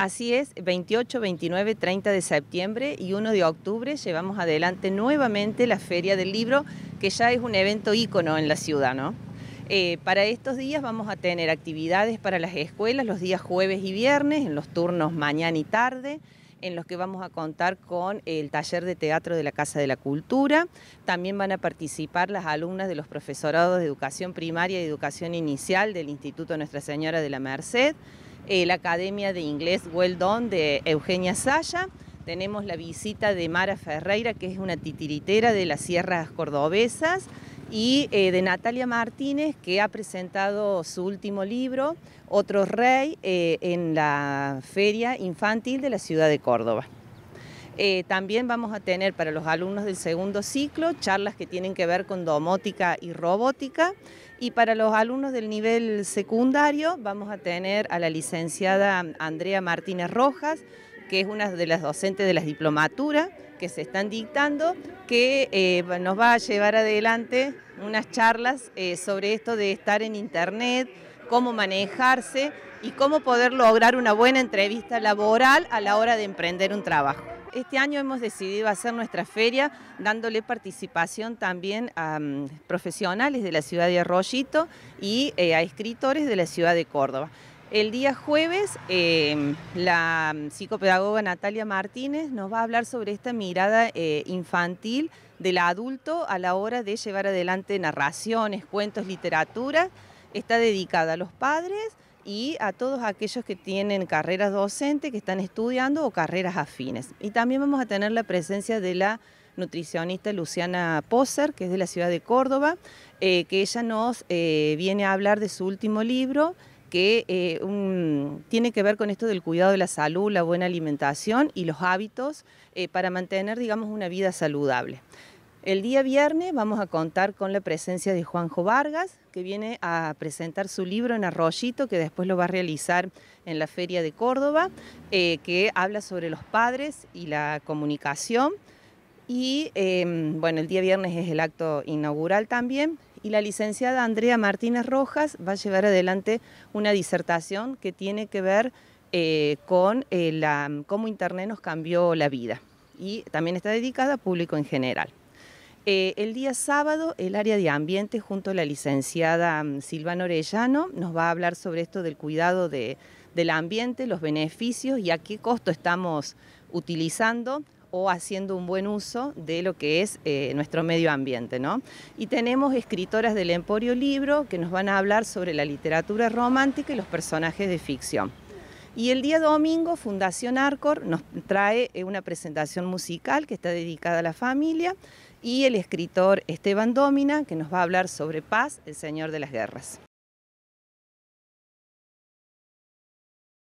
Así es, 28, 29, 30 de septiembre y 1 de octubre llevamos adelante nuevamente la Feria del Libro, que ya es un evento ícono en la ciudad, eh, para estos días vamos a tener actividades para las escuelas los días jueves y viernes, en los turnos mañana y tarde en los que vamos a contar con el taller de teatro de la Casa de la Cultura. También van a participar las alumnas de los profesorados de educación primaria y educación inicial del Instituto Nuestra Señora de la Merced. Eh, la Academia de Inglés Well Done de Eugenia Saya. Tenemos la visita de Mara Ferreira, que es una titiritera de las sierras cordobesas, y eh, de Natalia Martínez, que ha presentado su último libro, Otro Rey, eh, en la Feria Infantil de la Ciudad de Córdoba. Eh, también vamos a tener para los alumnos del segundo ciclo charlas que tienen que ver con domótica y robótica y para los alumnos del nivel secundario vamos a tener a la licenciada Andrea Martínez Rojas, que es una de las docentes de las diplomaturas que se están dictando, que eh, nos va a llevar adelante unas charlas eh, sobre esto de estar en internet, cómo manejarse y cómo poder lograr una buena entrevista laboral a la hora de emprender un trabajo. Este año hemos decidido hacer nuestra feria dándole participación también a mm, profesionales de la ciudad de Arroyito y eh, a escritores de la ciudad de Córdoba. El día jueves, em, la mm, psicopedagoga Natalia Martínez nos va a hablar sobre esta mirada eh, infantil del adulto a la hora de llevar adelante narraciones, cuentos, literatura. Está dedicada a los padres, y a todos aquellos que tienen carreras docentes, que están estudiando o carreras afines. Y también vamos a tener la presencia de la nutricionista Luciana Poser, que es de la ciudad de Córdoba, eh, que ella nos eh, viene a hablar de su último libro, que eh, tiene que ver con esto del cuidado de la salud, la buena alimentación y los hábitos para mantener, digamos, una vida saludable. El día viernes vamos a contar con la presencia de Juanjo Vargas, que viene a presentar su libro en Arroyito, que después lo va a realizar en la Feria de Córdoba, eh, que habla sobre los padres y la comunicación. Y em, bueno, el día viernes es el acto inaugural también. Y la licenciada Andrea Martínez Rojas va a llevar adelante una disertación que tiene que ver eh, con eh, cómo Internet nos cambió la vida. Y también está dedicada al público en general. Eh, el día sábado, el área de ambiente, junto a la licenciada mm, Silvana Orellano, nos va a hablar sobre esto del cuidado del ambiente, los beneficios y a qué costo estamos utilizando o haciendo un buen uso de lo que es eh, nuestro medio ambiente. ¿no? Y tenemos escritoras del Emporio Libro que nos van a hablar sobre la literatura romántica y los personajes de ficción. Y el día domingo Fundación Arcor nos trae eh, una presentación musical que está dedicada a la familia y el escritor Esteban Dómina que nos va a hablar sobre paz, el Señor de las Guerras.